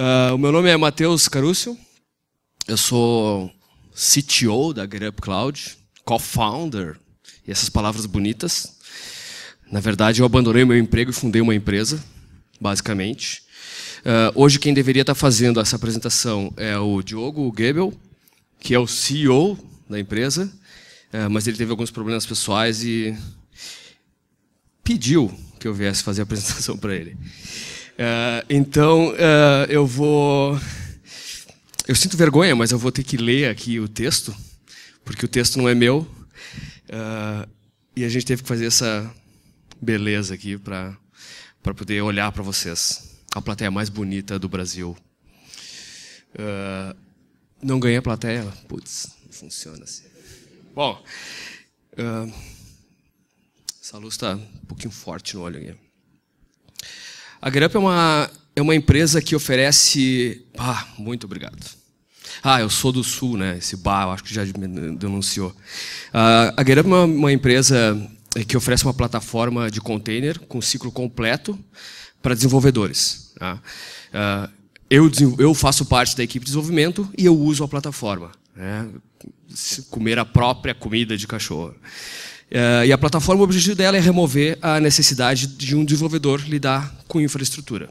Uh, o meu nome é Matheus Carúcio, eu sou CTO da GetUp Cloud, co-founder, e essas palavras bonitas. Na verdade, eu abandonei meu emprego e fundei uma empresa, basicamente. Uh, hoje, quem deveria estar fazendo essa apresentação é o Diogo Goebel, que é o CEO da empresa, uh, mas ele teve alguns problemas pessoais e pediu que eu viesse fazer a apresentação para ele. É, então, uh, eu vou. Eu sinto vergonha, mas eu vou ter que ler aqui o texto, porque o texto não é meu. Uh, e a gente teve que fazer essa beleza aqui para poder olhar para vocês. A plateia mais bonita do Brasil. não ganhei a plateia? Putz, não funciona assim. Bom, essa luz está um pouquinho forte no olho aqui. A Garup é uma, é uma empresa que oferece. Ah, muito obrigado. Ah, eu sou do Sul, né? Esse bar, acho que já denunciou. Ah, a Garup é uma, uma empresa eh, que oferece uma plataforma de container com ciclo completo para desenvolvedores. Tá? Ah, eu, eu, faço parte da equipe de desenvolvimento e eu uso a plataforma. Né? Comer a própria comida de cachorro. Eh, e a plataforma, o objetivo dela é remover a necessidade de um desenvolvedor lidar com infraestrutura.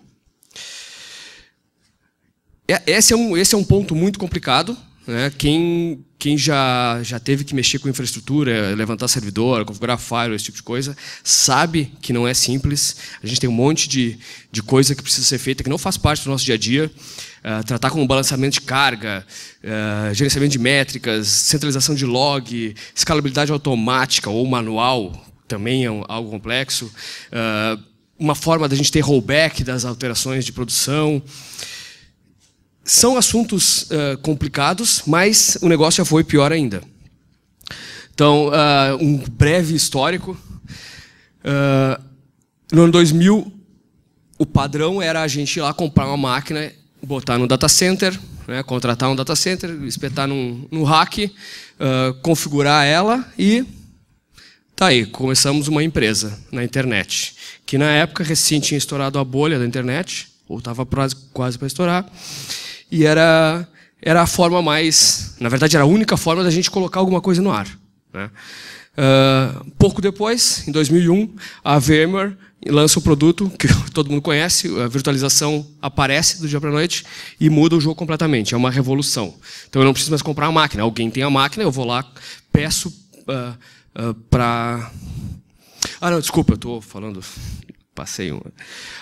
É, esse é um, esse é um ponto muito complicado, né? Quem, quem já, já teve que mexer com infraestrutura, levantar servidor, configurar firewall, esse tipo de coisa, sabe que não é simples. A gente tem um monte de, de coisa que precisa ser feita que não faz parte do nosso dia a dia. Uh, tratar com balanceamento de carga, uh, gerenciamento de métricas, centralização de log, escalabilidade automática ou manual, também é um, algo complexo. Uh, uma forma da gente ter rollback das alterações de produção. São assuntos uh, complicados, mas o negócio já foi pior ainda. Então, uh, um breve histórico. Uh, no ano 2000, o padrão era a gente ir lá comprar uma máquina, botar no data center, né, contratar um data center, espetar num, num rack, uh, configurar ela e tá aí, começamos uma empresa na internet. Que na época recém tinha estourado a bolha da internet, ou estava quase para estourar. E era, era a forma mais. Na verdade, era a única forma da gente colocar alguma coisa no ar. Né? Uh, pouco depois, em 2001, a VMware lança o produto que todo mundo conhece, a virtualização aparece do dia para a noite e muda o jogo completamente. É uma revolução. Então eu não preciso mais comprar a máquina. Alguém tem a máquina, eu vou lá, peço uh, ah, uh, ah, para. Ah, não, desculpa, eu estou falando Passei uma.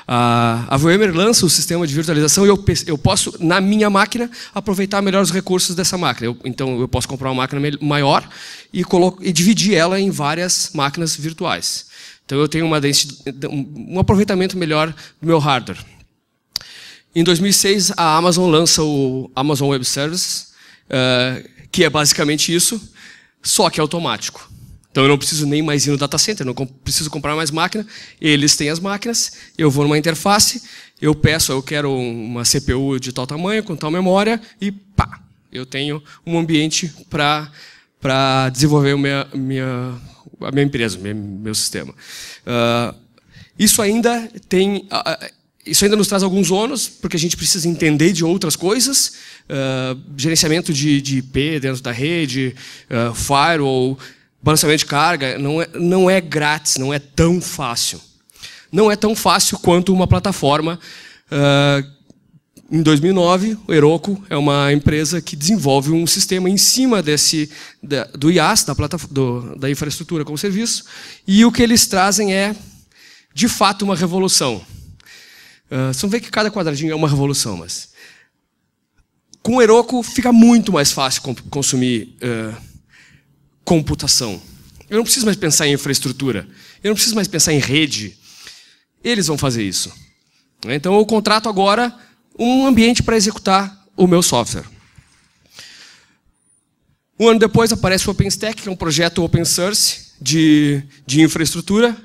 A VMware lança o sistema de virtualização e eu, eu posso, na minha máquina, aproveitar melhor os recursos dessa máquina. Eu, então, eu posso comprar uma máquina maior e, e dividir ela em várias máquinas virtuais. Então, eu tenho uma, um aproveitamento melhor do meu hardware. Em 2006, a Amazon lança o Amazon Web Services, eh, que é basicamente isso, só que é automático. Então eu não preciso nem mais ir no data center, não preciso comprar mais máquina. Eles têm as máquinas, eu vou numa interface, eu peço, eu quero uma CPU de tal tamanho, com tal memória, e pá, eu tenho um ambiente para para desenvolver minha, minha, a minha empresa, meu, meu sistema. Uh, isso ainda tem ah, ah, isso ainda nos traz alguns ônus, porque a gente precisa entender de outras coisas, uh, gerenciamento de, de, IP dentro da rede, firewall, balanceamento de carga não é, não é grátis, não é tão fácil. Não é tão fácil quanto uma plataforma. Uh, em 2009, o Heroku é uma empresa que desenvolve um sistema em cima desse da, do IaaS, da, plataforma do, da infraestrutura como serviço, e o que eles trazem é, de fato, uma revolução. Uh, vocês vão ver que cada quadradinho é uma revolução, mas... Com o Heroku fica muito mais fácil consumir... Uh, computação. Eu não preciso mais pensar em infraestrutura. Eu não preciso mais pensar em rede. Eles vão fazer isso. Então eu contrato agora um ambiente para executar o meu software. Um ano depois aparece o OpenStack, que é um projeto open source de, de infraestrutura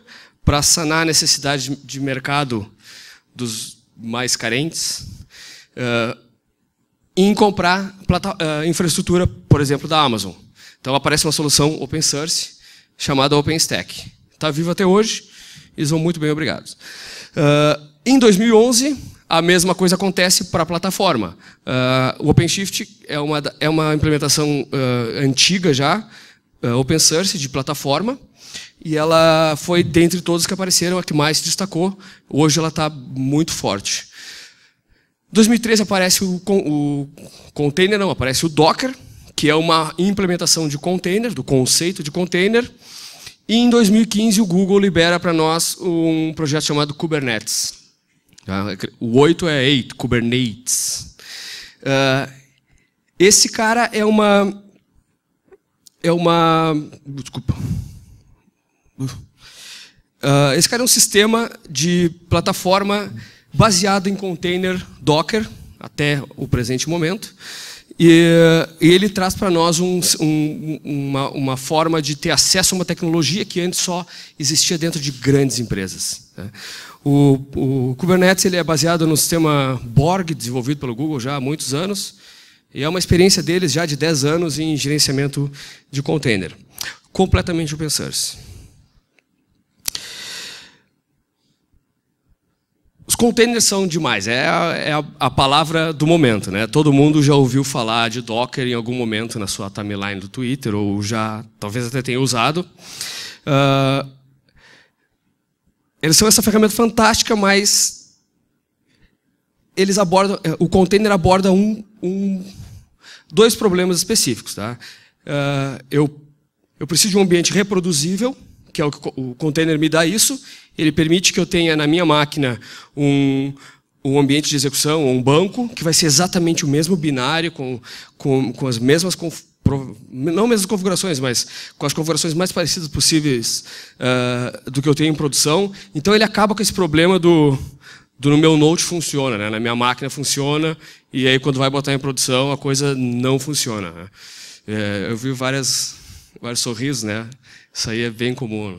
para sanar a necessidade de mercado dos mais carentes uh, em comprar plata, uh, infraestrutura, por exemplo, da Amazon. Então aparece uma solução open source chamada OpenStack. Está vivo até hoje, eles vão muito bem, obrigados. Uh, em 2011, a mesma coisa acontece para a plataforma. Uh, o OpenShift é uma, é uma implementação uh, antiga já, open source, de plataforma, e ela foi, dentre todos que apareceram, a que mais se destacou. Hoje ela está muito forte. 2013 aparece o, o, container, não, aparece o Docker, que é uma implementação de container, do conceito de container. E em 2015 o Google libera para nós um projeto chamado Kubernetes. Tá? O 8 é 8, Kubernetes. Ah, esse cara é uma. É uma. Desculpa. Ah, esse cara é um sistema de plataforma baseado em container Docker, até o presente momento. E, e ele traz para nós um, um, uma, uma, forma de ter acesso a uma tecnologia que antes só existia dentro de grandes empresas. Né? O, o, Kubernetes ele é baseado no sistema Borg, desenvolvido pelo Google já há muitos anos, e é uma experiência deles já de 10 anos em gerenciamento de container, completamente open source. Os containers são demais, é, a, é a, palavra do momento. Né? Todo mundo já ouviu falar de Docker em algum momento na sua timeline do Twitter, ou já talvez até tenha usado. Uh, eles são essa ferramenta fantástica, mas eles abordam, é, o container aborda um, um dois problemas específicos. Tá? Uh, eu, eu preciso de um ambiente reproduzível, que é o que o container me dá isso, ele permite que eu tenha na minha máquina um, um ambiente de execução, um banco, que vai ser exatamente o mesmo binário, com, com, com as mesmas, não mesmas configurações, mas com as configurações mais parecidas possíveis uh, do que eu tenho em produção. Então ele acaba com esse problema do, do no meu note funciona, né? na minha máquina funciona, e aí quando vai botar em produção a coisa não funciona. Né? É, eu vi várias, vários sorrisos, né? Isso aí é bem comum,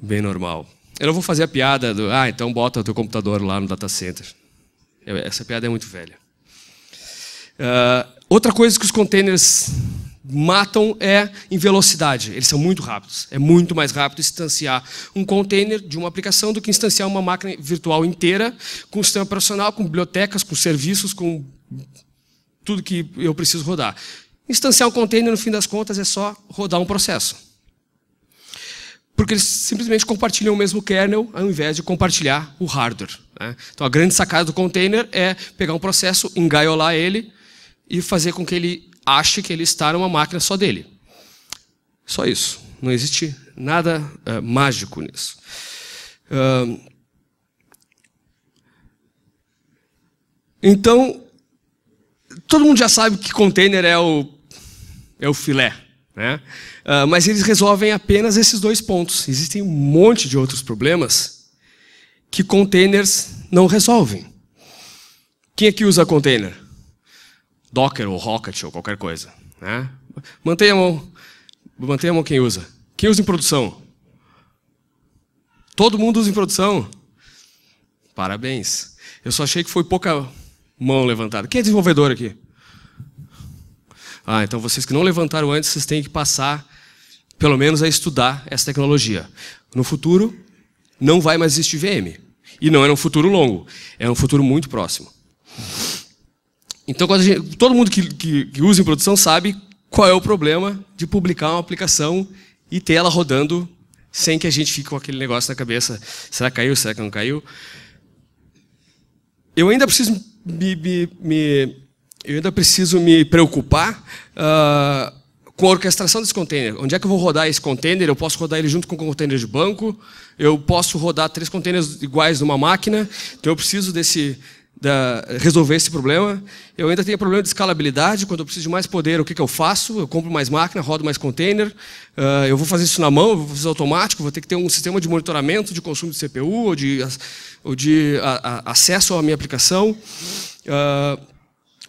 bem normal. Eu não vou fazer a piada do, ah, então bota o teu computador lá no data center. Essa piada é muito velha. Uh, outra coisa que os containers matam é em velocidade. Eles são muito rápidos. É muito mais rápido instanciar um container de uma aplicação do que instanciar uma máquina virtual inteira com sistema operacional, com bibliotecas, com serviços, com tudo que eu preciso rodar. Instanciar um container, no fim das contas, é só rodar um processo porque eles simplesmente compartilham o mesmo kernel ao invés de compartilhar o hardware. Né? Então a grande sacada do container é pegar um processo, engaiolar ele e fazer com que ele ache que ele está numa máquina só dele. Só isso. Não existe nada uh, mágico nisso. então, todo mundo já sabe que container é o, é o filé. Né? Uh, mas eles resolvem apenas esses dois pontos. Existem um monte de outros problemas que containers não resolvem. Quem é que usa container? Docker ou Rocket ou qualquer coisa. Né? Mantenha a mão. Mantenha a mão quem usa. Quem usa em produção? Todo mundo usa em produção. Parabéns. Eu só achei que foi pouca mão levantada. Quem é desenvolvedor aqui? Ah, então vocês que não levantaram antes, vocês têm que passar, pelo menos, a estudar essa tecnologia. No futuro, não vai mais existir VM. E não é um futuro longo, é um futuro muito próximo. Então, gente, todo mundo que, que, que usa em produção sabe qual é o problema de publicar uma aplicação e ter ela rodando sem que a gente fique com aquele negócio na cabeça: será que caiu, será que não caiu? Eu ainda preciso me, me, me eu ainda preciso me preocupar uh, com a orquestração desse container. Onde é que eu vou rodar esse container? Eu posso rodar ele junto com o container de banco, eu posso rodar três containers iguais numa máquina, então eu preciso desse, da, resolver esse problema. Eu ainda tenho problema de escalabilidade, quando eu preciso de mais poder, o que, que eu faço? Eu compro mais máquina, rodo mais container, uh, eu vou fazer isso na mão, eu vou fazer automático, vou ter que ter um sistema de monitoramento de consumo de CPU ou de, ou de a, a, acesso à minha aplicação. Uh,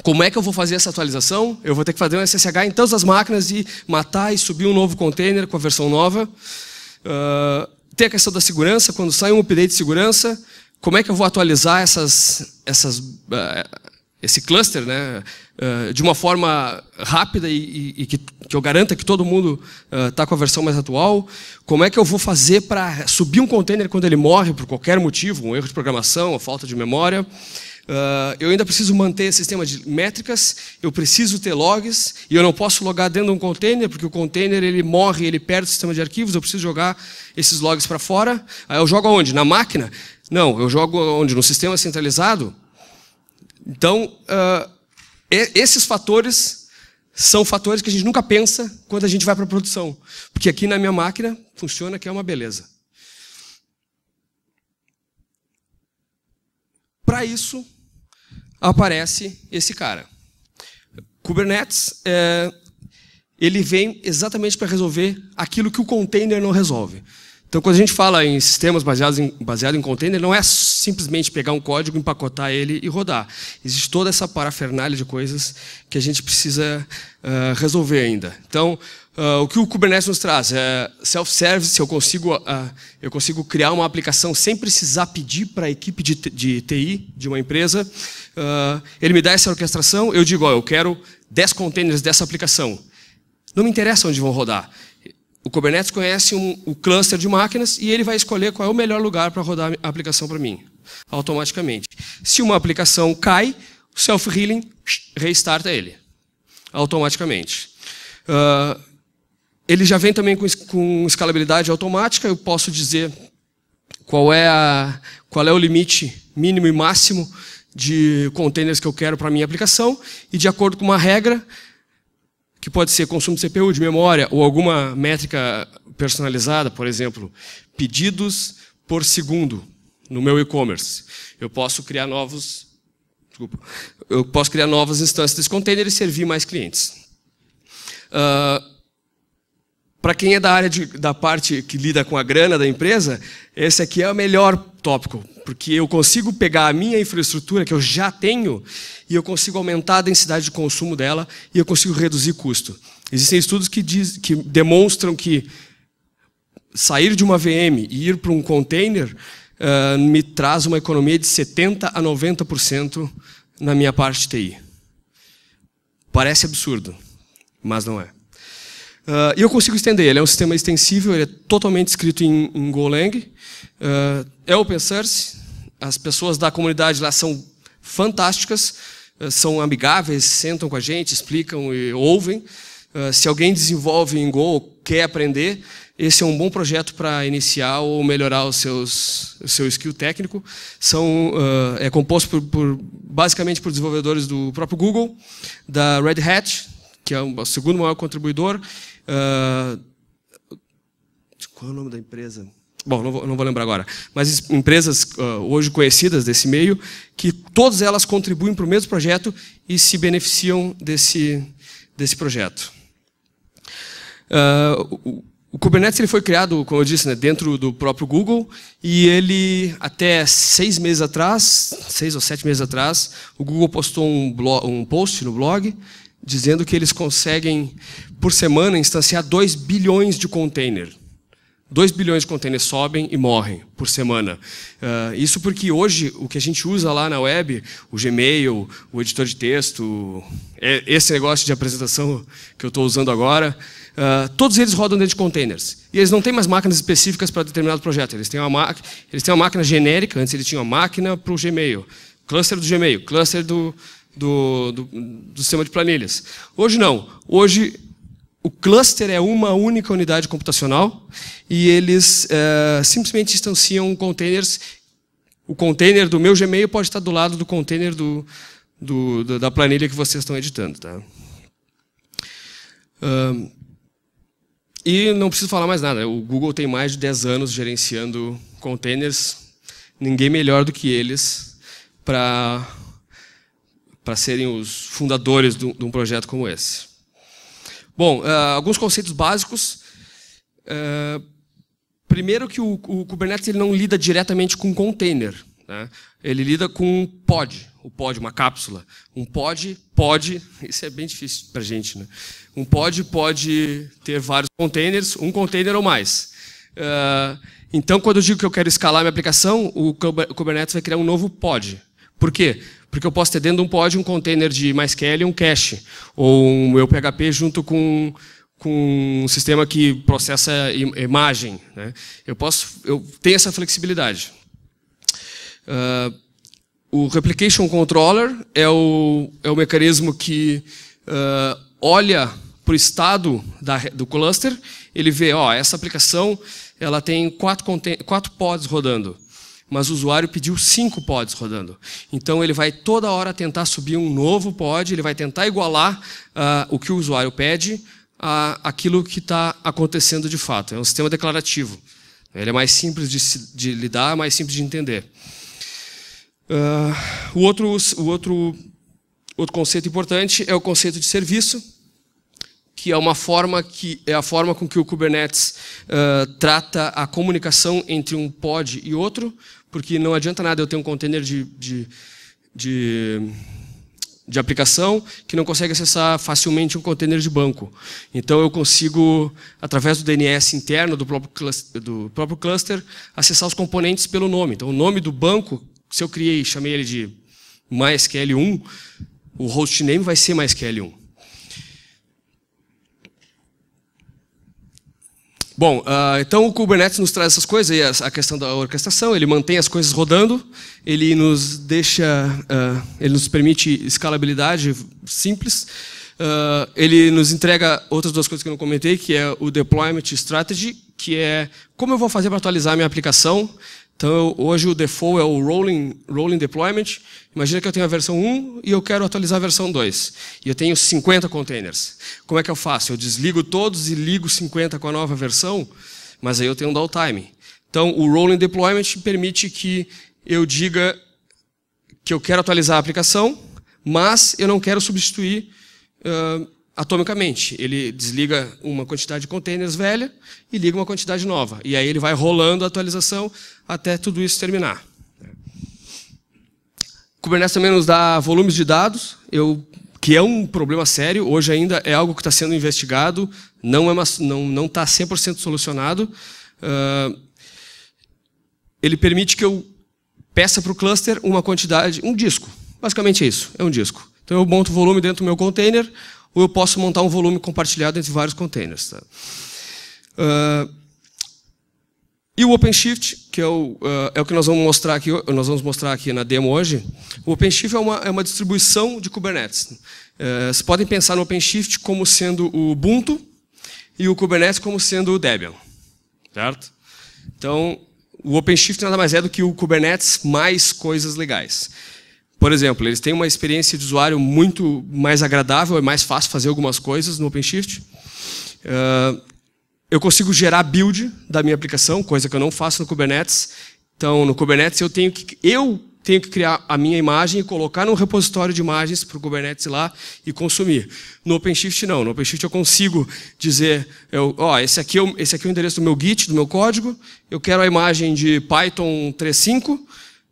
como é que eu vou fazer essa atualização? Eu vou ter que fazer um SSH em todas as máquinas e matar e subir um novo container com a versão nova. Uh, tem a questão da segurança, quando sai um update de segurança, como é que eu vou atualizar essas, essas, uh, esse cluster né, uh, de uma forma rápida e, e, e que, que, eu garanta que todo mundo está com a versão mais atual? Como é que eu vou fazer para subir um container quando ele morre, por qualquer motivo, um erro de programação, ou falta de memória? Ah, eu ainda preciso manter esse sistema de métricas, eu preciso ter logs, e eu não posso logar dentro de um container, porque o container ele morre, ele perde o sistema de arquivos, eu preciso jogar esses logs para fora. Aí ah, eu jogo aonde? Na máquina? Não, eu jogo onde? No sistema centralizado? Então, uh, esses fatores são fatores que a gente nunca pensa quando a gente vai para a produção. Porque aqui na minha máquina funciona que é uma beleza. Para isso, aparece esse cara. Kubernetes, é, ele vem exatamente para resolver aquilo que o container não resolve. Então, quando a gente fala em sistemas baseados em, baseado em container, não é simplesmente pegar um código, empacotar ele e rodar. Existe toda essa parafernália de coisas que a gente precisa uh, resolver ainda. Então, Uh, o que o Kubernetes nos traz? É self-service, eu consigo, uh, eu consigo criar uma aplicação sem precisar pedir para a equipe de, de, TI de uma empresa. Uh, ele me dá essa orquestração, eu digo, eu quero 10 containers dessa aplicação. Não me interessa onde vão rodar. O Kubernetes conhece um, o cluster de máquinas e ele vai escolher qual é o melhor lugar para rodar a aplicação para mim, automaticamente. Se uma aplicação cai, o self-healing restarta ele, automaticamente. Uh, ele já vem também com, com escalabilidade automática, eu posso dizer qual é, a, qual é o limite mínimo e máximo de containers que eu quero para a minha aplicação, e de acordo com uma regra, que pode ser consumo de CPU, de memória, ou alguma métrica personalizada, por exemplo, pedidos por segundo no meu e-commerce. Eu posso criar novos desculpa, eu posso criar novas instâncias desse container e servir mais clientes. Uh, para quem é da área de, da parte que lida com a grana da empresa, esse aqui é o melhor tópico, porque eu consigo pegar a minha infraestrutura que eu já tenho e eu consigo aumentar a densidade de consumo dela e eu consigo reduzir custo. Existem estudos que, diz, que demonstram que sair de uma VM e ir para um container uh, me traz uma economia de 70% a 90% na minha parte TI. Parece absurdo, mas não é. Uh, e eu consigo estender. Ele é um sistema extensível, ele é totalmente escrito em, em Golang. Uh, é open source. As pessoas da comunidade lá são fantásticas, ah, são amigáveis, sentam com a gente, explicam e ouvem. se alguém desenvolve em Go ou quer aprender, esse é um bom projeto para iniciar ou melhorar os seus, o seu skill técnico. São, é composto por, por, basicamente por desenvolvedores do próprio Google, da Red Hat, que é o segundo maior contribuidor, Uh, qual é o nome da empresa? Bom, não vou, não vou lembrar agora. Mas empresas uh, hoje conhecidas desse meio, que todas elas contribuem para o mesmo projeto e se beneficiam desse, desse projeto. Uh, o Kubernetes ele foi criado, como eu disse, né, dentro do próprio Google e ele até seis meses atrás, seis ou sete meses atrás, o Google postou um, blog, um post no blog dizendo que eles conseguem, por semana, instanciar 2 bilhões de container. 2 bilhões de containers sobem e morrem por semana. Uh, isso porque hoje o que a gente usa lá na web, o Gmail, o editor de texto, é, esse negócio de apresentação que eu estou usando agora, uh, todos eles rodam dentro de containers. E eles não têm mais máquinas específicas para determinado projeto. Eles têm, uma eles têm uma máquina genérica, antes eles tinham uma máquina para o Gmail, cluster do Gmail, cluster do, do, do, do sistema de planilhas. Hoje não. Hoje o cluster é uma única unidade computacional e eles é, simplesmente instanciam containers. O container do meu Gmail pode estar do lado do container do, do, da planilha que vocês estão editando. Tá? Um, e não preciso falar mais nada. O Google tem mais de 10 anos gerenciando containers. Ninguém melhor do que eles para para serem os fundadores de um projeto como esse. Bom, eh, alguns conceitos básicos. Eh, primeiro que o, Kubernetes ele não lida diretamente com container. Né? Ele lida com um pod, o pod, uma cápsula. Um pod pode, isso é bem difícil para a gente, né? um pod pode ter vários containers, um container ou mais. Eh, então, quando eu digo que eu quero escalar minha aplicação, o Kubernetes vai criar um novo pod, por quê? Porque eu posso ter dentro de um pod um container de MySQL e um cache, ou um meu PHP junto com, com um sistema que processa im imagem. Né? Eu, posso, eu tenho essa flexibilidade. Uh, o Replication Controller é o, é o mecanismo que uh, olha para o estado da, do cluster, ele vê, ó, essa aplicação ela tem quatro, quatro pods rodando mas o usuário pediu cinco pods rodando. Então ele vai toda hora tentar subir um novo pod, ele vai tentar igualar uh, o que o usuário pede a aquilo que está acontecendo de fato. É um sistema declarativo. Ele é mais simples de, de lidar, mais simples de entender. Uh, o outro, o outro, outro conceito importante é o conceito de serviço, que é uma forma que é a forma com que o Kubernetes uh, trata a comunicação entre um pod e outro, porque não adianta nada eu ter um container de, de, de, de aplicação que não consegue acessar facilmente um container de banco. Então eu consigo, através do DNS interno do próprio, cluster, do próprio cluster, acessar os componentes pelo nome. Então o nome do banco, se eu criei e chamei ele de MySQL1, o hostname vai ser MySQL1. Bom, uh, então o Kubernetes nos traz essas coisas, e a, questão da orquestração, ele mantém as coisas rodando, ele nos deixa, uh, ele nos permite escalabilidade simples, uh, ele nos entrega outras duas coisas que eu não comentei, que é o deployment strategy, que é como eu vou fazer para atualizar minha aplicação então, hoje o default é o rolling, rolling deployment. Imagina que eu tenho a versão 1 e eu quero atualizar a versão 2. E eu tenho 50 containers. Como é que eu faço? Eu desligo todos e ligo 50 com a nova versão, mas aí eu tenho um downtime. Então, o rolling deployment permite que eu diga que eu quero atualizar a aplicação, mas eu não quero substituir uh, atomicamente. Ele desliga uma quantidade de containers velha e liga uma quantidade nova. E aí ele vai rolando a atualização até tudo isso terminar. O Kubernetes também nos dá volumes de dados, eu, que é um problema sério, hoje ainda é algo que está sendo investigado, não está é não, não 100% tá solucionado. Uh, ele permite que eu peça para o cluster uma quantidade, um disco. Basicamente é isso, é um disco. Então eu monto o volume dentro do meu container, ou eu posso montar um volume compartilhado entre vários containers. Tá? Uh, e o OpenShift, que é o, uh, é o que nós vamos mostrar aqui, nós vamos mostrar aqui na demo hoje, o OpenShift é uma, é uma distribuição de Kubernetes. Uh, vocês podem pensar no OpenShift como sendo o Ubuntu e o Kubernetes como sendo o Debian. Certo? Então, o OpenShift nada mais é do que o Kubernetes mais coisas legais. Por exemplo, eles têm uma experiência de usuário muito mais agradável, é mais fácil fazer algumas coisas no OpenShift. Uh, eu consigo gerar build da minha aplicação, coisa que eu não faço no Kubernetes. Então, no Kubernetes eu tenho que eu tenho que criar a minha imagem e colocar num repositório de imagens para o Kubernetes lá e consumir. No OpenShift não. No OpenShift eu consigo dizer, eu, ó, esse aqui, é o, esse aqui é o endereço do meu Git, do meu código. Eu quero a imagem de Python 3.5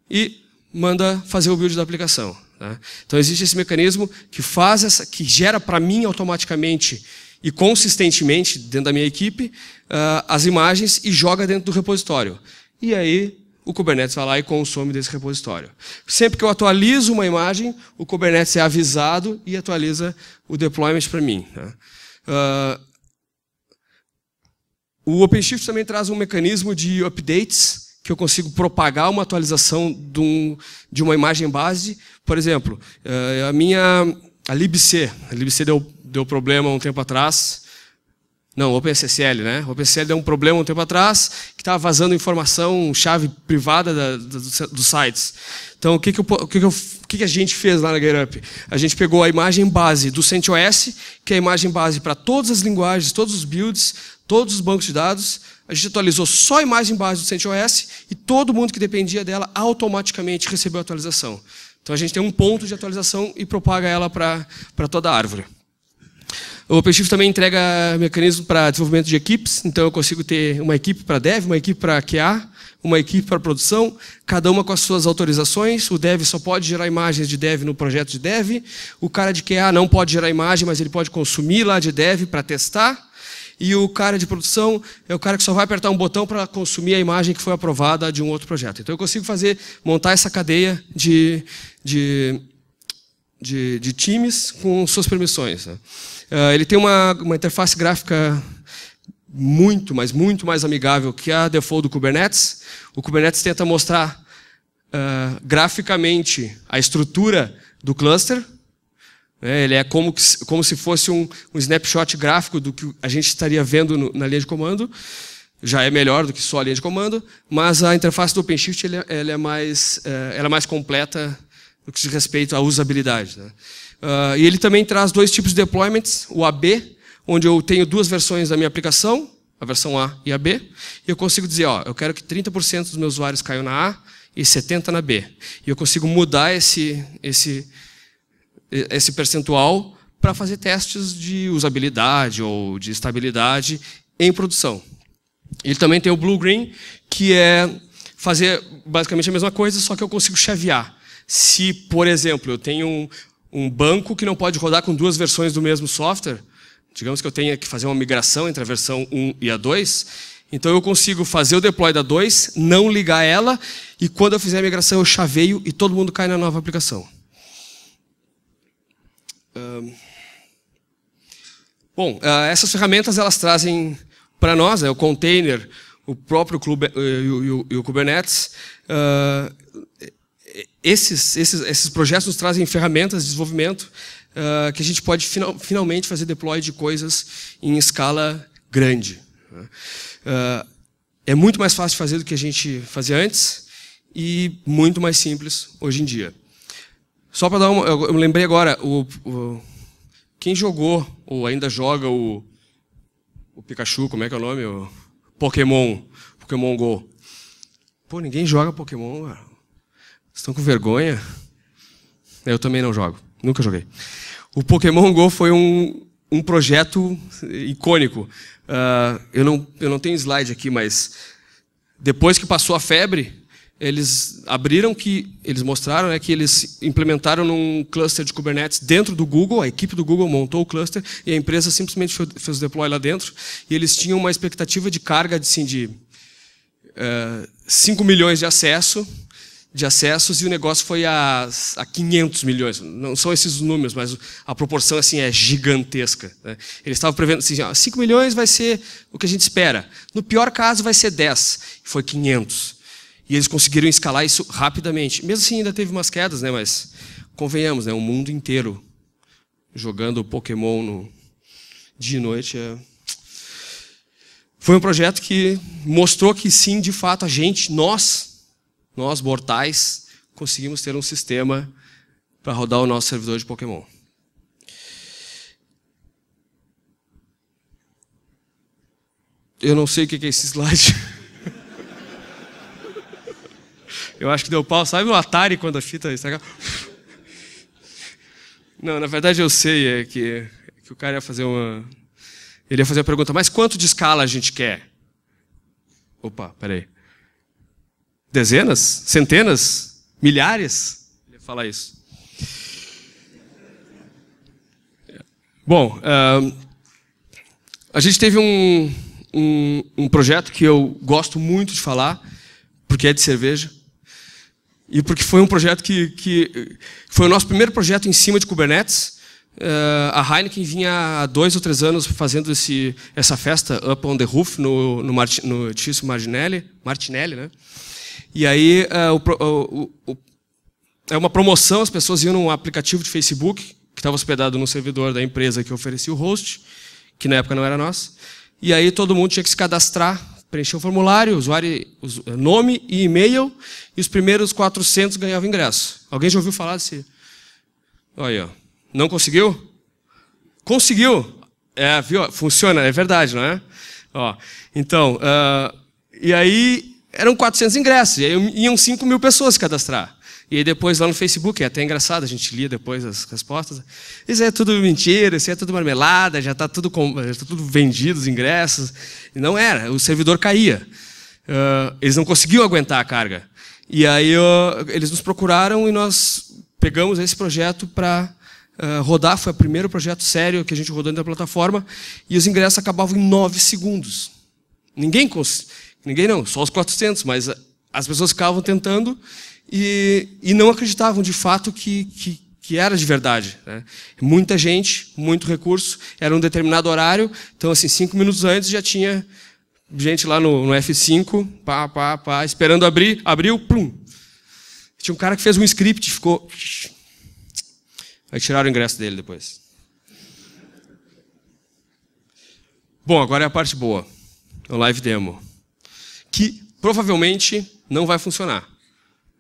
e manda fazer o build da aplicação. Né? Então existe esse mecanismo que faz essa, que gera para mim automaticamente e consistentemente dentro da minha equipe uh, as imagens e joga dentro do repositório. E aí o Kubernetes vai lá e consome desse repositório. Sempre que eu atualizo uma imagem, o Kubernetes é avisado e atualiza o deployment para mim. Né? Uh, o OpenShift também traz um mecanismo de updates, que eu consigo propagar uma atualização de, um, de uma imagem base. Por exemplo, eh, a minha a libc, a libc deu deu problema um tempo atrás. Não, OpenSSL, né? OpenSSL deu um problema um tempo atrás que estava vazando informação chave privada da, da, dos sites. Então, o, que, que, eu, o que, que, eu, o que, que a gente fez lá na GetUp? A gente pegou a imagem base do CentOS, que é a imagem base para todas as linguagens, todos os builds, todos os bancos de dados. A gente atualizou só a imagem base do CentOS e todo mundo que dependia dela automaticamente recebeu a atualização. Então, a gente tem um ponto de atualização e propaga ela para toda a árvore. O OpenShift também entrega mecanismos para desenvolvimento de equipes, então eu consigo ter uma equipe para dev, uma equipe para QA, uma equipe para produção, cada uma com as suas autorizações. O dev só pode gerar imagens de dev no projeto de dev. O cara de QA não pode gerar imagem, mas ele pode consumir lá de dev para testar. E o cara de produção é o cara que só vai apertar um botão para consumir a imagem que foi aprovada de um outro projeto. Então eu consigo fazer, montar essa cadeia de, de, de, de times com suas permissões. Né? Uh, ele tem uma, uma interface gráfica muito, mas muito mais amigável que a default do Kubernetes. O Kubernetes tenta mostrar uh, graficamente a estrutura do cluster. É, ele é como, como se fosse um, um, snapshot gráfico do que a gente estaria vendo no, na linha de comando. Já é melhor do que só a linha de comando, mas a interface do OpenShift ele, é, ela é, mais, eh, ela é mais completa no que diz respeito à usabilidade. Né? Uh, e ele também traz dois tipos de deployments, o AB, onde eu tenho duas versões da minha aplicação, a versão A e a B, e eu consigo dizer, ó, eu quero que 30% dos meus usuários caiam na A e 70% na B. E eu consigo mudar esse, esse, esse percentual para fazer testes de usabilidade ou de estabilidade em produção. Ele também tem o Blue Green, que é fazer basicamente a mesma coisa, só que eu consigo chavear. Se, por exemplo, eu tenho um banco que não pode rodar com duas versões do mesmo software. Digamos que eu tenha que fazer uma migração entre a versão 1 e a 2. Então eu consigo fazer o deploy da 2, não ligar ela, e quando eu fizer a migração eu chaveio e todo mundo cai na nova aplicação. Bom, ah, essas ferramentas elas trazem para nós, né, o container, o próprio clube, eh, e, o, Kubernetes, ah, esses, esses, esses projetos trazem ferramentas de desenvolvimento uh, que a gente pode final, finalmente fazer deploy de coisas em escala grande. Uh, é muito mais fácil fazer do que a gente fazia antes e muito mais simples hoje em dia. Só para dar uma, eu me lembrei agora, o, o, quem jogou ou ainda joga o, o Pikachu, como é que é o nome? O Pokémon, Pokémon Go. Pô, ninguém joga Pokémon. Cara. Estão com vergonha? Eu também não jogo. Nunca joguei. O Pokémon Go foi um, um projeto icônico. Uh, eu, não, eu não tenho slide aqui, mas depois que passou a febre, eles abriram que eles mostraram né, que eles implementaram num cluster de Kubernetes dentro do Google. A equipe do Google montou o cluster e a empresa simplesmente fez o deploy lá dentro. E eles tinham uma expectativa de carga de, assim, de uh, eh, 5 milhões de acesso de acessos e o negócio foi a, a 500 milhões. Não são esses os números, mas a proporção assim é gigantesca. Né? Eles estavam prevendo assim, 5 milhões vai ser o que a gente espera. No pior caso vai ser 10, foi 500. E eles conseguiram escalar isso rapidamente. Mesmo assim ainda teve umas quedas, né? Mas convenhamos, né? O mundo inteiro jogando Pokémon no... dia e noite é... Foi um projeto que mostrou que sim, de fato, a gente, nós nós mortais conseguimos ter um sistema para rodar o nosso servidor de Pokémon. Eu não sei o que é esse slide. Eu acho que deu pau. Sabe o Atari quando a fita estragava? Não, na verdade eu sei é que, é que o cara ia fazer uma. Ele ia fazer a pergunta, mas quanto de escala a gente quer? Opa, peraí. Dezenas? Centenas? Milhares? Ele fala isso. Bom, uh, a gente teve um, um, um, projeto que eu gosto muito de falar, porque é de cerveja. E porque foi um projeto que, que foi o nosso primeiro projeto em cima de Kubernetes. Uh, a Heineken vinha há dois ou três anos fazendo esse, essa festa Up on the Roof no, no, Marti, no Tício Martinelli, Martinelli né? E aí é, o, o, o, é uma promoção, as pessoas iam num aplicativo de Facebook, que estava hospedado no servidor da empresa que oferecia o host, que na época não era nós. E aí todo mundo tinha que se cadastrar, preencher o formulário, usuário, é, nome e e-mail, e os primeiros 400 ganhavam ingresso. Alguém já ouviu falar desse? Olha aí, ó. Não conseguiu? Conseguiu! É, viu? Funciona, é verdade, não é? Ó, então, uh, e aí eram 400 ingressos, e aí iam 5 mil pessoas se cadastrar. E aí depois lá no Facebook, é até engraçado, a gente lia depois as respostas. Isso é tudo mentira, isso é tudo marmelada, já está tudo, já tá tudo vendido, os ingressos. E não era, o servidor caía. Uh, eles não conseguiam aguentar a carga. E aí uh, eles nos procuraram e nós pegamos esse projeto para uh, ah, rodar. Foi o primeiro projeto sério que a gente rodou dentro da plataforma. E os ingressos acabavam em 9 segundos. Ninguém conseguia. Ninguém não, só os 400, mas as pessoas ficavam tentando e, e não acreditavam de fato que, que, que era de verdade. Né? Muita gente, muito recurso, era um determinado horário, então assim, cinco minutos antes já tinha gente lá no, no F5, pá, pá, pá, esperando abrir, abriu, plum. Tinha um cara que fez um script, ficou... Aí tiraram o ingresso dele depois. Bom, agora é a parte boa. O live demo que provavelmente não vai funcionar.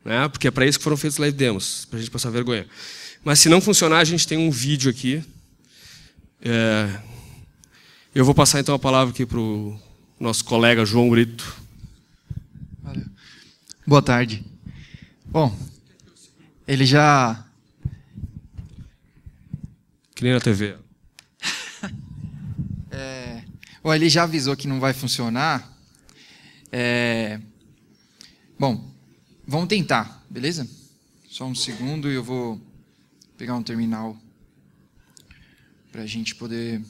Né? Porque é para isso que foram feitos live demos, para a gente passar vergonha. Mas se não funcionar, a gente tem um vídeo aqui. É... Eu vou passar então a palavra aqui para o nosso colega João Brito. Boa tarde. Bom, ele já. Que nem na TV. é... Bom, ele já avisou que não vai funcionar. É... Bom, vamos tentar, beleza? Só um segundo e eu vou pegar um terminal para a gente poder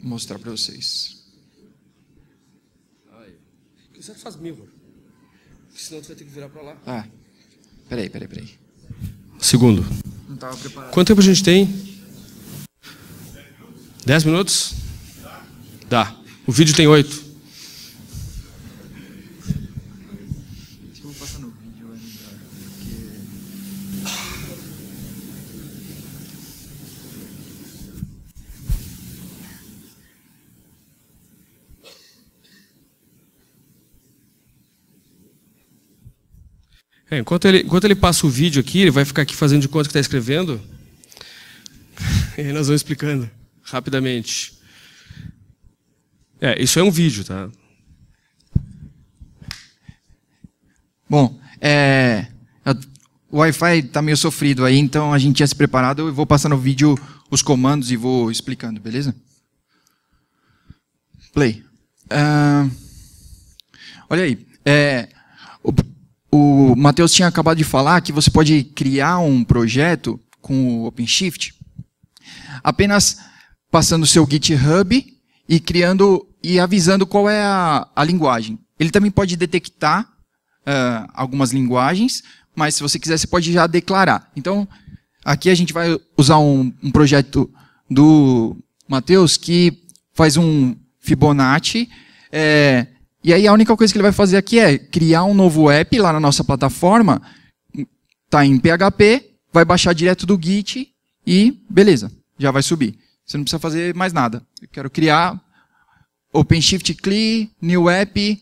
mostrar para vocês. Você é faz mirror, senão você vai ter que virar para lá. Ah, peraí, peraí, peraí. Segundo. Não preparado. Quanto tempo a gente tem? Dez minutos? Dá. O vídeo tem oito. É, enquanto, ele, enquanto ele passa o vídeo aqui, ele vai ficar aqui fazendo de conta que está escrevendo. E aí nós vamos explicando rapidamente. É, isso é um vídeo, tá? Bom, é, é o Wi-Fi está meio sofrido aí, então a gente tinha se preparado. Eu vou passar no vídeo os comandos e vou explicando, beleza? Play. Uh, olha aí. É, o Matheus tinha acabado de falar que você pode criar um projeto com o OpenShift apenas passando o seu GitHub e criando e avisando qual é a, a linguagem. Ele também pode detectar uh, algumas linguagens, mas se você quiser, você pode já declarar. Então, aqui a gente vai usar um, um projeto do Matheus que faz um Fibonacci é, e aí a única coisa que ele vai fazer aqui é criar um novo app lá na nossa plataforma, tá em PHP, vai baixar direto do Git e beleza, já vai subir. Você não precisa fazer mais nada. Eu quero criar OpenShift CLI, New App,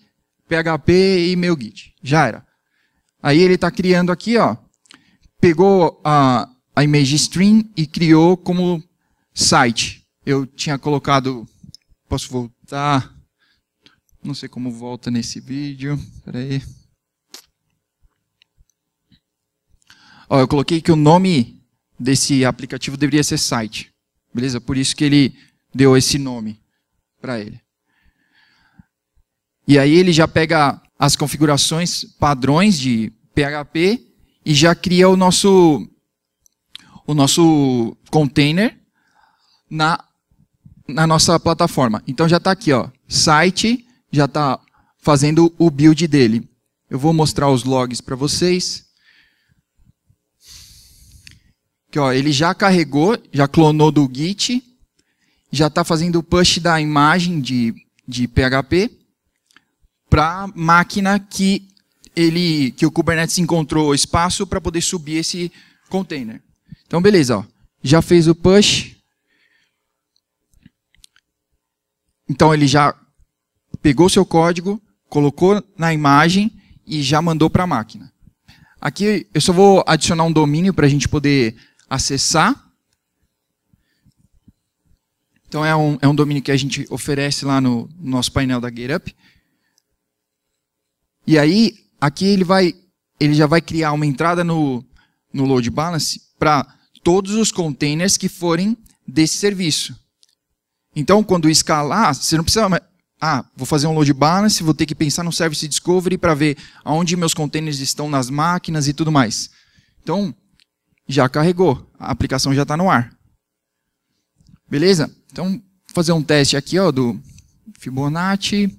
PHP e meu Git. Já era. Aí ele está criando aqui, ó, pegou a, a image stream e criou como site. Eu tinha colocado, posso voltar? Não sei como volta nesse vídeo. Espera aí. Ó, eu coloquei que o nome desse aplicativo deveria ser site. Beleza? Por isso que ele deu esse nome para ele. E aí ele já pega as configurações padrões de PHP e já cria o nosso o nosso container na, na nossa plataforma. Então já está aqui, ó, site já está fazendo o build dele. Eu vou mostrar os logs para vocês. Que, ó, ele já carregou, já clonou do Git, já está fazendo o push da imagem de, de PHP para a máquina que, ele, que o Kubernetes encontrou espaço para poder subir esse container. Então, beleza. Ó, já fez o push. Então, ele já pegou seu código, colocou na imagem e já mandou para a máquina. Aqui eu só vou adicionar um domínio para a gente poder acessar. Então é um, é um domínio que a gente oferece lá no, no nosso painel da GetUp. E aí, aqui ele, vai, ele já vai criar uma entrada no, no load balance para todos os containers que forem desse serviço. Então, quando escalar, você não precisa ah, vou fazer um load balance, vou ter que pensar no service discovery para ver aonde meus containers estão nas máquinas e tudo mais. Então, já carregou, a aplicação já está no ar. Beleza? Então, vou fazer um teste aqui ó, do Fibonacci.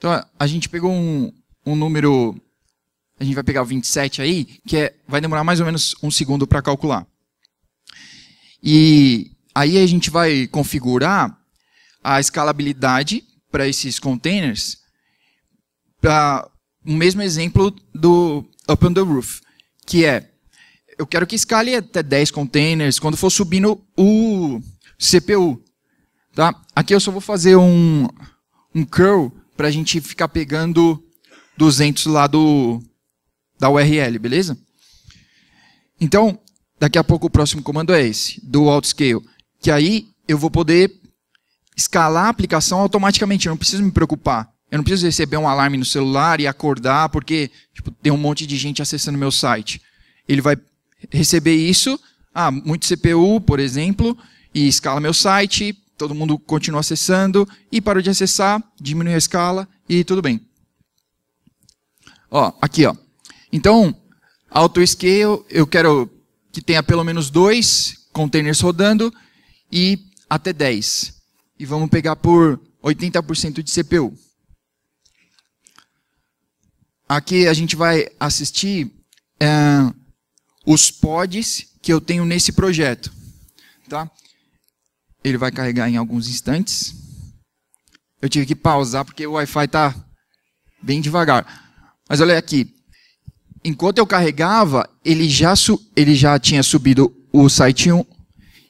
Então, a, gente pegou um, um número, a gente vai pegar o 27 aí, que é, vai demorar mais ou menos um segundo para calcular. E aí a gente vai configurar a escalabilidade para esses containers para o mesmo exemplo do Up on the Roof, que é, eu quero que escale até 10 containers quando for subindo o CPU. Tá? Aqui eu só vou fazer um, um curl para a gente ficar pegando 200 lá do, da URL, beleza? Então, daqui a pouco o próximo comando é esse, do autoscale, que aí eu vou poder escalar a aplicação automaticamente, eu não preciso me preocupar. Eu não preciso receber um alarme no celular e acordar porque tipo, tem um monte de gente acessando meu site. Ele vai receber isso, ah, muito CPU, por exemplo, e escala meu site, todo mundo continua acessando e parou de acessar, diminuiu a escala e tudo bem. Ó, aqui, ó. Então, auto-scale, eu quero que tenha pelo menos dois containers rodando e até 10. E vamos pegar por 80% de CPU. Aqui a gente vai assistir é, os pods que eu tenho nesse projeto. Tá? Ele vai carregar em alguns instantes. Eu tive que pausar porque o Wi-Fi está bem devagar. Mas olha aqui. Enquanto eu carregava, ele já, ele já tinha subido o site 1.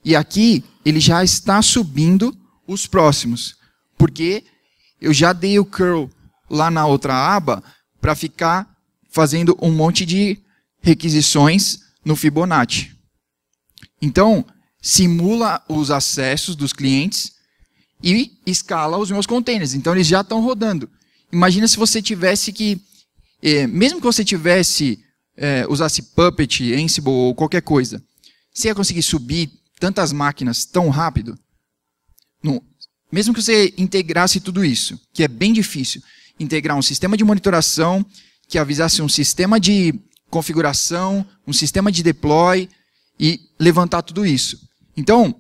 E aqui ele já está subindo os próximos. Porque eu já dei o curl lá na outra aba para ficar fazendo um monte de requisições no Fibonacci. Então, simula os acessos dos clientes e escala os meus containers. Então eles já estão rodando. Imagina se você tivesse que, eh, mesmo que você tivesse eh, usasse Puppet, Ansible ou qualquer coisa, você ia conseguir subir tantas máquinas tão rápido? No, mesmo que você integrasse tudo isso, que é bem difícil, integrar um sistema de monitoração que avisasse um sistema de configuração, um sistema de deploy e levantar tudo isso. Então,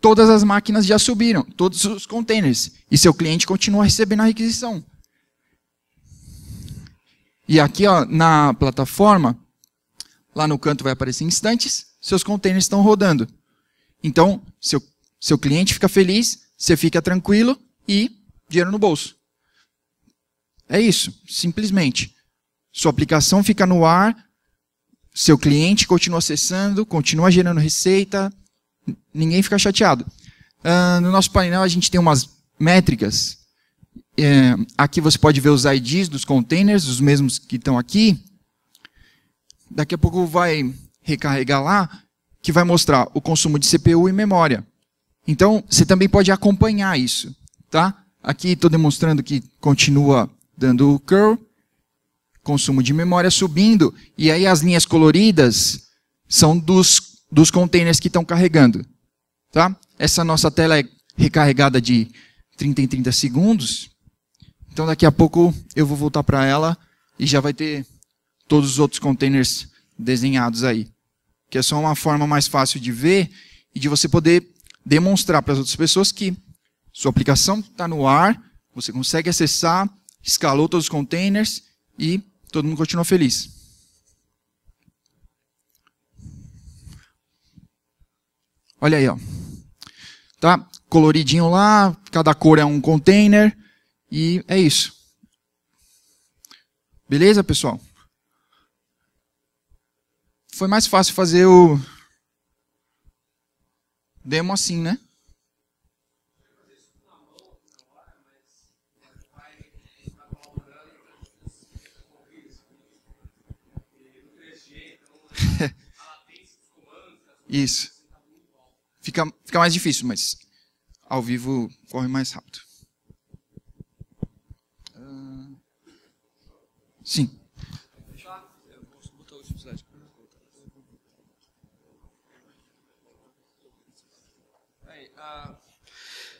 todas as máquinas já subiram, todos os containers, e seu cliente continua recebendo a requisição. E aqui ó, na plataforma, lá no canto vai aparecer instantes, seus containers estão rodando. Então, seu, seu cliente fica feliz, você fica tranquilo e dinheiro no bolso. É isso, simplesmente. Sua aplicação fica no ar, seu cliente continua acessando, continua gerando receita, ninguém fica chateado. Uh, no nosso painel a gente tem umas métricas. É, aqui você pode ver os IDs dos containers, os mesmos que estão aqui. Daqui a pouco vai recarregar lá, que vai mostrar o consumo de CPU e memória. Então, você também pode acompanhar isso. Tá? Aqui estou demonstrando que continua dando o curl, consumo de memória subindo, e aí as linhas coloridas são dos dos containers que estão carregando. Tá? Essa nossa tela é recarregada de 30 em 30 segundos. Então daqui a pouco eu vou voltar para ela e já vai ter todos os outros containers desenhados aí. Que é só uma forma mais fácil de ver e de você poder demonstrar para as outras pessoas que sua aplicação está no ar, você consegue acessar, escalou todos os containers e todo mundo continua feliz. Olha aí, ó. Tá? Coloridinho lá, cada cor é um container e é isso. Beleza, pessoal? Foi mais fácil fazer o demo assim, né? Isso fica, fica mais difícil, mas ao vivo corre mais rápido. Uh, sim.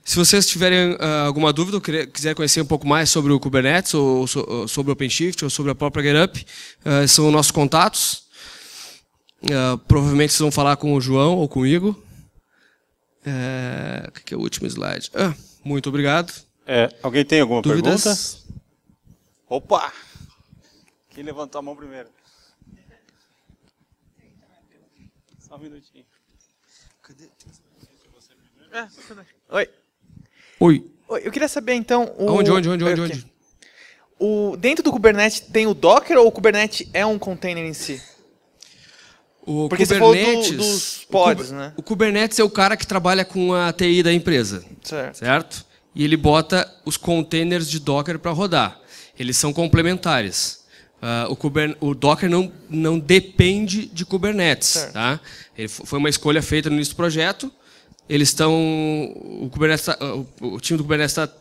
Se vocês tiverem uh, alguma dúvida ou quiser conhecer um pouco mais sobre o Kubernetes, ou, ou sobre o OpenShift, ou sobre a própria GetUp, uh, ah, são nossos contatos. Uh, provavelmente vocês vão falar com o João ou comigo. É... O que é o último slide? Ah, muito obrigado. É, alguém tem alguma Dúvidas? pergunta? Opa! Quem levantou a mão primeiro? Só um minutinho. Cadê? É, Oi. Oi. Oi. Eu queria saber então. O... Onde, onde, onde, onde, onde? O... Dentro do Kubernetes tem o Docker ou o Kubernetes é um container em si? O Porque Kubernetes, do, dos pods, o, né? O Kubernetes é o cara que trabalha com a TI da empresa, certo? certo? E ele bota os containers de Docker para rodar. Eles são complementares. Uh, o, Kuber, o, Docker não, não depende de Kubernetes, tá? Ele, foi uma escolha feita no início do projeto. Eles estão, o, Kubernetes, tá, o, o time do Kubernetes está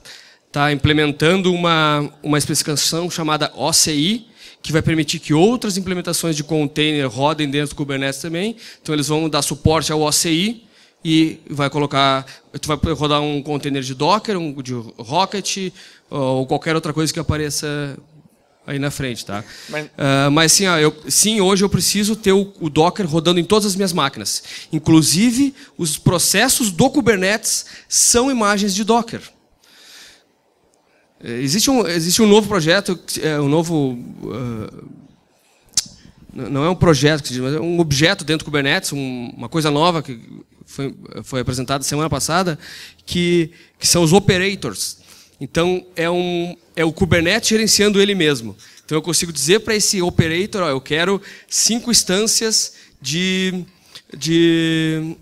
tá implementando uma, uma especificação chamada OCI, que vai permitir que outras implementações de container rodem dentro do Kubernetes também. Então eles vão dar suporte ao OCI e vai colocar, tu vai rodar um container de Docker, um de Rocket ou qualquer outra coisa que apareça aí na frente, tá? Mas, uh, mas sim, eu, sim, hoje eu preciso ter o, o, Docker rodando em todas as minhas máquinas. Inclusive, os processos do Kubernetes são imagens de Docker. É, existe um, existe um novo projeto, é, um novo. Ah, não é um projeto, mas é um objeto dentro do Kubernetes, uma coisa nova que foi, foi apresentada semana passada, que, que são os operators. Então, é, um, é o Kubernetes gerenciando ele mesmo. Então, eu consigo dizer para esse operator: ó, eu quero cinco instâncias de, de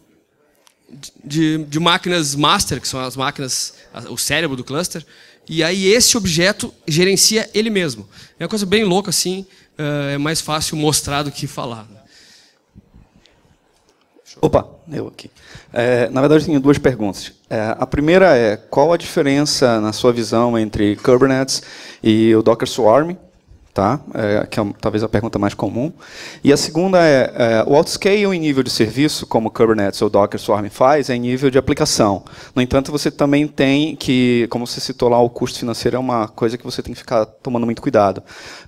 de, de, máquinas master, que são as máquinas, o cérebro do cluster, e aí esse objeto gerencia ele mesmo. É uma coisa bem louca assim, eh, é mais fácil mostrar do que falar. Né? Opa, eu aqui. É, na verdade, tenho duas perguntas. É, a primeira é, qual a diferença, na sua visão, entre Kubernetes e o Docker Swarm? tá? É, que é talvez a pergunta mais comum. E a segunda é, é o autoscale em nível de serviço, como Kubernetes ou Docker Swarm faz, é em nível de aplicação. No entanto, você também tem que, como você citou lá, o custo financeiro é uma coisa que você tem que ficar tomando muito cuidado.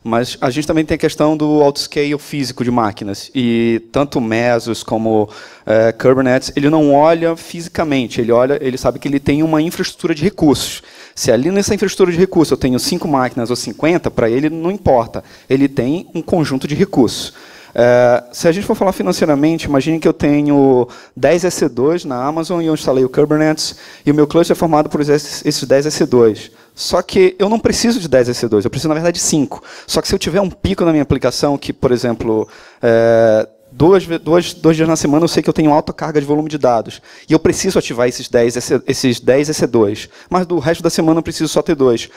Mas a gente também tem a questão do autoscale físico de máquinas. E tanto Mesos como é, Kubernetes, ele não olha fisicamente, ele olha, ele sabe que ele tem uma infraestrutura de recursos. Se ali nessa infraestrutura de recursos eu tenho cinco máquinas ou 50, para ele não importa importa. Ele tem um conjunto de recursos. É, se a gente for falar financeiramente, imagine que eu tenho 10 EC2 na Amazon e eu instalei o Kubernetes e o meu cluster é formado por esses 10 EC2. Só que eu não preciso de 10 EC2, eu preciso, na verdade, de 5. Só que se eu tiver um pico na minha aplicação, que, por exemplo, é, Dois, dois, dois, dias na semana eu sei que eu tenho alta carga de volume de dados. E eu preciso ativar esses 10, EC2. Mas do resto da semana eu preciso só ter dois.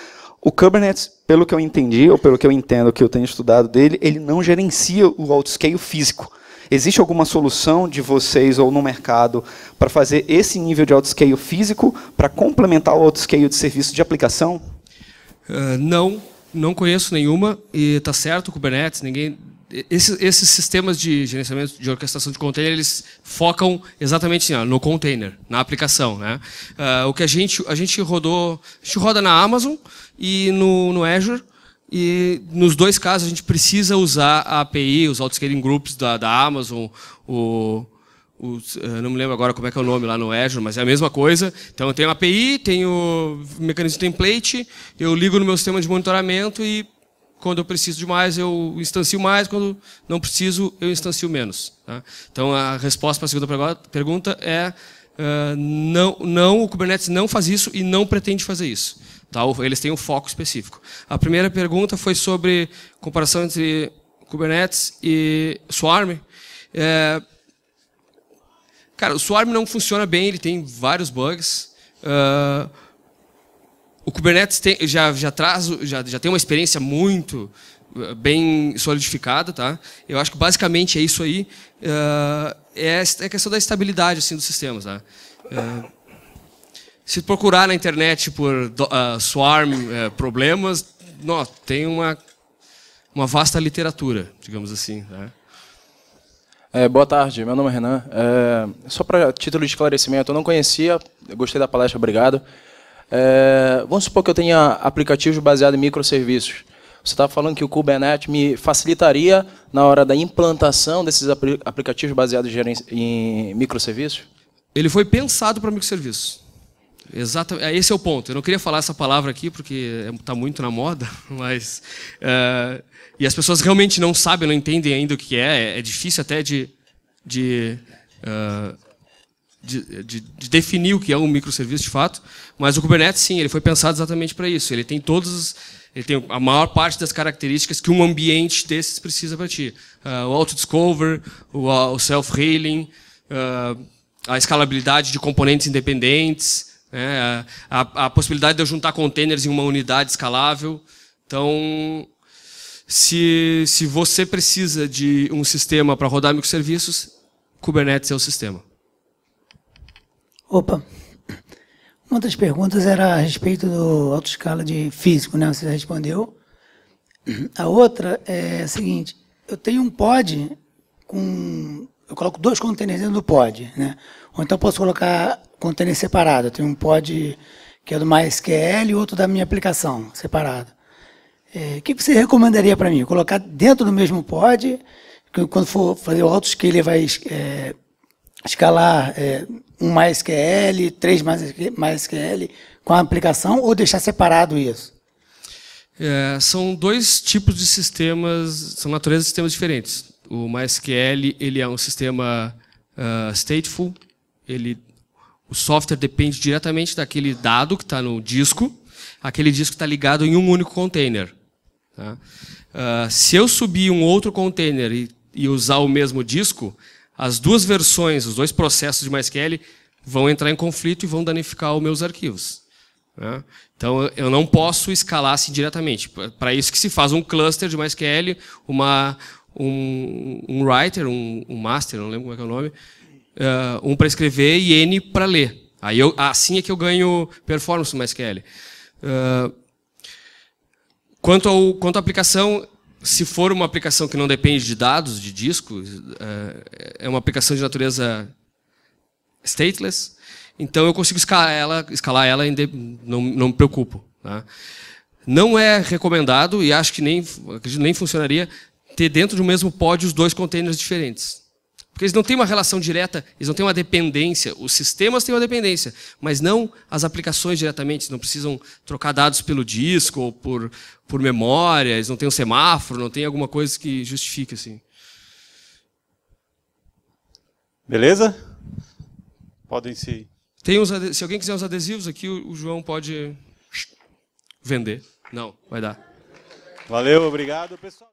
O Kubernetes, pelo que eu entendi, ou pelo que eu entendo, que eu tenho estudado dele, ele não gerencia o autoscale físico. Existe alguma solução de vocês ou no mercado para fazer esse nível de autoscale físico para complementar o autoscale de serviço de aplicação? Uh, não, não conheço nenhuma e está certo o Kubernetes, ninguém esses, esses sistemas de gerenciamento de orquestração de container eles focam exatamente no container, na aplicação, né? Uh, o que a gente a gente rodou, a gente roda na Amazon e no, no Azure e nos dois casos a gente precisa usar a API, os Scaling groups da, da Amazon, o, ah, não me lembro agora como é que é o nome lá no Azure, mas é a mesma coisa. Então eu tenho API, tenho mecanismo de template, eu ligo no meu sistema de monitoramento e quando eu preciso de mais, eu instancio mais, quando não preciso, eu instancio menos. Tá? Então, a resposta para a segunda pergunta é uh, não, não, o Kubernetes não faz isso e não pretende fazer isso. Tá? Eles têm um foco específico. A primeira pergunta foi sobre comparação entre Kubernetes e Swarm. É... Cara, o Swarm não funciona bem, ele tem vários bugs. Uh o Kubernetes tem, já, já, traz, já, já tem uma experiência muito eh, bem solidificada, tá? Eu acho que basicamente é isso aí. Uh, é a questão da estabilidade assim dos sistemas, tá? Uh, se procurar na internet por uh, swarm problemas, não, tem uma uma vasta literatura, digamos assim, tá? É, boa tarde, meu nome é Renan. É, só para título de esclarecimento, eu não conhecia, eu gostei da palestra, obrigado. É, vamos supor que eu tenha aplicativos baseados em microserviços. Você estava tá falando que o Kubernetes me facilitaria na hora da implantação desses apl aplicativos baseados em microserviços? Ele foi pensado para microserviços. Exato, é, esse é o ponto. Eu não queria falar essa palavra aqui porque está é, muito na moda, mas é, e as pessoas realmente não sabem, não entendem ainda o que é. É, difícil até de, de de, de, definir o que é um microserviço de fato, mas o Kubernetes sim, ele foi pensado exatamente para isso. Ele tem todas, ele tem a maior parte das características que um ambiente desses precisa para ti. Uh, o auto-discover, o, o self-healing, uh, a escalabilidade de componentes independentes, né, a, a, possibilidade de eu juntar containers em uma unidade escalável. Então, se, se você precisa de um sistema para rodar microserviços, Kubernetes é o sistema. Opa, uma das perguntas era a respeito do autoescala de físico, né? Você respondeu. A outra é a seguinte: eu tenho um pod com. Eu coloco dois containers dentro do pod, né? Ou então posso colocar container separado. Eu tenho um pod que é do MySQL e outro da minha aplicação, separado. É, o que você recomendaria para mim? Colocar dentro do mesmo pod, que quando for fazer o auto ele vai é, escalar. É, um MySQL, três MySQL com a aplicação ou deixar separado isso? É, são dois tipos de sistemas, são naturezas de sistemas diferentes. O MySQL ele é um sistema uh, stateful, ele, o software depende diretamente daquele dado que está no disco, aquele disco está ligado em um único container. Tá? Uh, se eu subir um outro container e, e usar o mesmo disco, as duas versões, os dois processos de MySQL vão entrar em conflito e vão danificar os meus arquivos. Né? Então, eu não posso escalar assim diretamente. Para isso que se faz um cluster de MySQL, uma, um, um writer, um, um, master, não lembro como é, que é o nome, uh, um para escrever e N para ler. Aí eu, assim é que eu ganho performance no MySQL. Uh, quanto, ao, quanto à aplicação, se for uma aplicação que não depende de dados, de disco, é, é uma aplicação de natureza stateless, então eu consigo escalar ela, escalar ela não, não me preocupo. Tá? Não é recomendado, e acho que nem, acredito, nem funcionaria, ter dentro do mesmo pod os dois containers diferentes. Porque eles não têm uma relação direta, eles não têm uma dependência. Os sistemas têm uma dependência, mas não as aplicações diretamente. Eles não precisam trocar dados pelo disco ou por, por memória, eles não têm um semáforo, não tem alguma coisa que justifique. Assim. Beleza? Podem se. Tem uns, se alguém quiser uns adesivos aqui, o João pode vender. Não, vai dar. Valeu, obrigado, pessoal.